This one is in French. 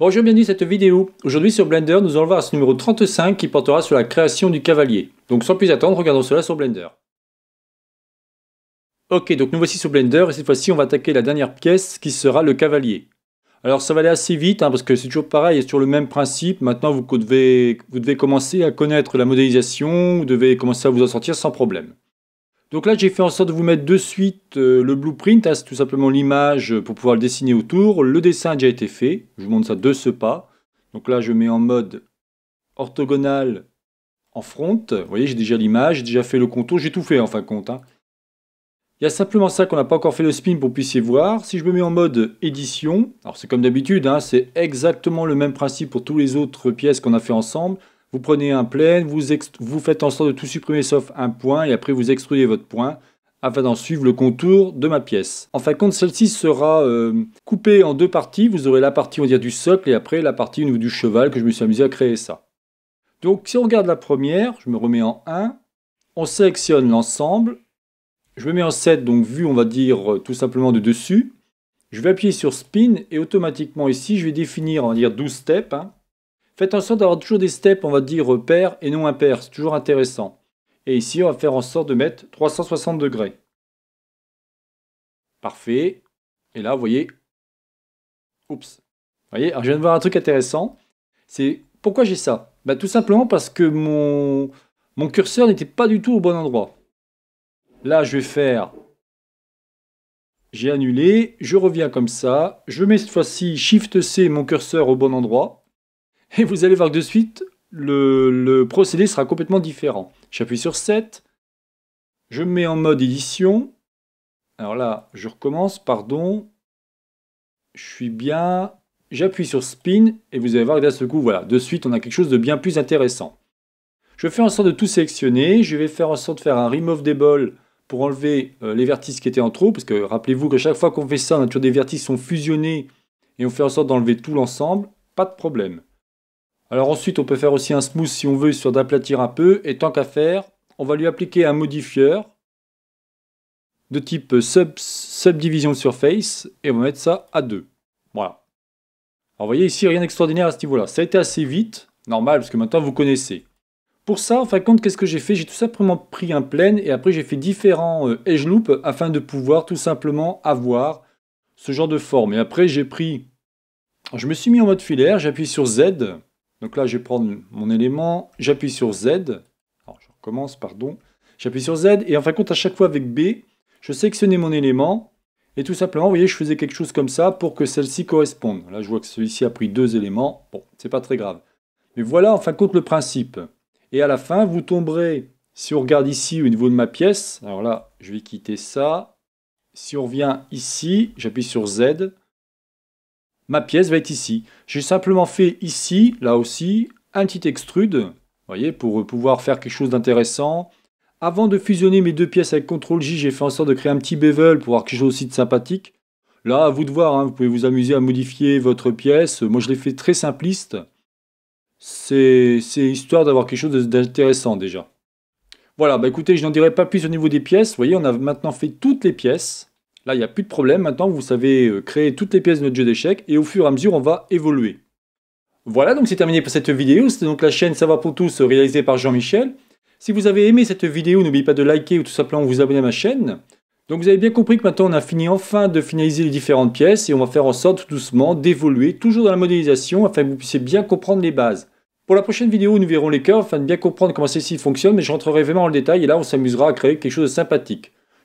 Bonjour, bienvenue à cette vidéo. Aujourd'hui sur Blender, nous allons voir ce numéro 35 qui portera sur la création du cavalier. Donc sans plus attendre, regardons cela sur Blender. Ok, donc nous voici sur Blender et cette fois-ci on va attaquer la dernière pièce qui sera le cavalier. Alors ça va aller assez vite hein, parce que c'est toujours pareil, sur le même principe. Maintenant vous devez commencer à connaître la modélisation, vous devez commencer à vous en sortir sans problème. Donc là, j'ai fait en sorte de vous mettre de suite euh, le blueprint, hein, c'est tout simplement l'image euh, pour pouvoir le dessiner autour. Le dessin a déjà été fait, je vous montre ça de ce pas. Donc là, je mets en mode orthogonal en front. Vous voyez, j'ai déjà l'image, j'ai déjà fait le contour, j'ai tout fait en fin de compte. Hein. Il y a simplement ça qu'on n'a pas encore fait le spin pour que vous puissiez voir. Si je me mets en mode édition, alors c'est comme d'habitude, hein, c'est exactement le même principe pour toutes les autres pièces qu'on a fait ensemble vous prenez un plein, vous, faites en sorte de tout supprimer sauf un point, et après vous extrudez votre point, afin d'en suivre le contour de ma pièce. En fin de compte, celle-ci sera euh, coupée en deux parties. Vous aurez la partie, on du socle, et après la partie du cheval, que je me suis amusé à créer ça. Donc, si on regarde la première, je me remets en 1, on sélectionne l'ensemble, je me mets en 7, donc vue, on va dire, euh, tout simplement de dessus. Je vais appuyer sur Spin, et automatiquement ici, je vais définir, on va dire, 12 steps, hein. Faites en sorte d'avoir toujours des steps, on va dire pair et non impairs. c'est toujours intéressant. Et ici, on va faire en sorte de mettre 360 degrés. Parfait. Et là, vous voyez... Oups. Vous voyez, alors je viens de voir un truc intéressant. C'est pourquoi j'ai ça bah, Tout simplement parce que mon, mon curseur n'était pas du tout au bon endroit. Là, je vais faire... J'ai annulé, je reviens comme ça. Je mets cette fois-ci Shift-C, mon curseur au bon endroit. Et vous allez voir que de suite, le, procédé sera complètement différent. J'appuie sur 7, je me mets en mode édition. Alors là, je recommence, pardon. Je suis bien. J'appuie sur spin et vous allez voir que d'un seul coup, voilà, de suite, on a quelque chose de bien plus intéressant. Je fais en sorte de tout sélectionner. Je vais faire en sorte de faire un remove des balls pour enlever euh, les vertices qui étaient en trop. Parce que rappelez-vous que chaque fois qu'on fait ça, on a toujours des vertices qui sont fusionnés et on fait en sorte d'enlever tout l'ensemble. Pas de problème. Alors ensuite, on peut faire aussi un smooth si on veut, histoire d'aplatir un peu. Et tant qu'à faire, on va lui appliquer un modifieur de type subdivision surface et on va mettre ça à 2. Voilà. Alors vous voyez ici, rien d'extraordinaire à ce niveau-là. Ça a été assez vite, normal, parce que maintenant vous connaissez. Pour ça, en fin de compte, qu'est-ce que j'ai fait J'ai tout simplement pris un plane et après j'ai fait différents euh, edge loops afin de pouvoir tout simplement avoir ce genre de forme. Et après j'ai pris... je me suis mis en mode filaire, j'appuie sur Z donc là, je vais prendre mon élément, j'appuie sur Z. Alors, je recommence, pardon. J'appuie sur Z, et en fin de compte, à chaque fois avec B, je sélectionnais mon élément, et tout simplement, vous voyez, je faisais quelque chose comme ça pour que celle-ci corresponde. Là, je vois que celui-ci a pris deux éléments. Bon, c'est pas très grave. Mais voilà, en fin de compte, le principe. Et à la fin, vous tomberez, si on regarde ici au niveau de ma pièce, alors là, je vais quitter ça. Si on revient ici, j'appuie sur Z, ma pièce va être ici. J'ai simplement fait ici, là aussi, un petit extrude, voyez, pour pouvoir faire quelque chose d'intéressant. Avant de fusionner mes deux pièces avec CTRL-J, j'ai fait en sorte de créer un petit bevel pour avoir quelque chose aussi de sympathique. Là, à vous de voir, hein, vous pouvez vous amuser à modifier votre pièce. Moi, je l'ai fait très simpliste. C'est histoire d'avoir quelque chose d'intéressant déjà. Voilà, bah, écoutez, je n'en dirai pas plus au niveau des pièces. Vous voyez, on a maintenant fait toutes les pièces. Là, il n'y a plus de problème. Maintenant, vous savez euh, créer toutes les pièces de notre jeu d'échecs et au fur et à mesure, on va évoluer. Voilà, donc c'est terminé pour cette vidéo. C'était donc la chaîne Savoir pour tous réalisée par Jean-Michel. Si vous avez aimé cette vidéo, n'oubliez pas de liker ou tout simplement vous abonner à ma chaîne. Donc vous avez bien compris que maintenant on a fini enfin de finaliser les différentes pièces et on va faire en sorte doucement d'évoluer toujours dans la modélisation afin que vous puissiez bien comprendre les bases. Pour la prochaine vidéo, nous verrons les cœurs afin de bien comprendre comment celle-ci fonctionne mais je rentrerai vraiment dans le détail et là on s'amusera à créer quelque chose de sympathique.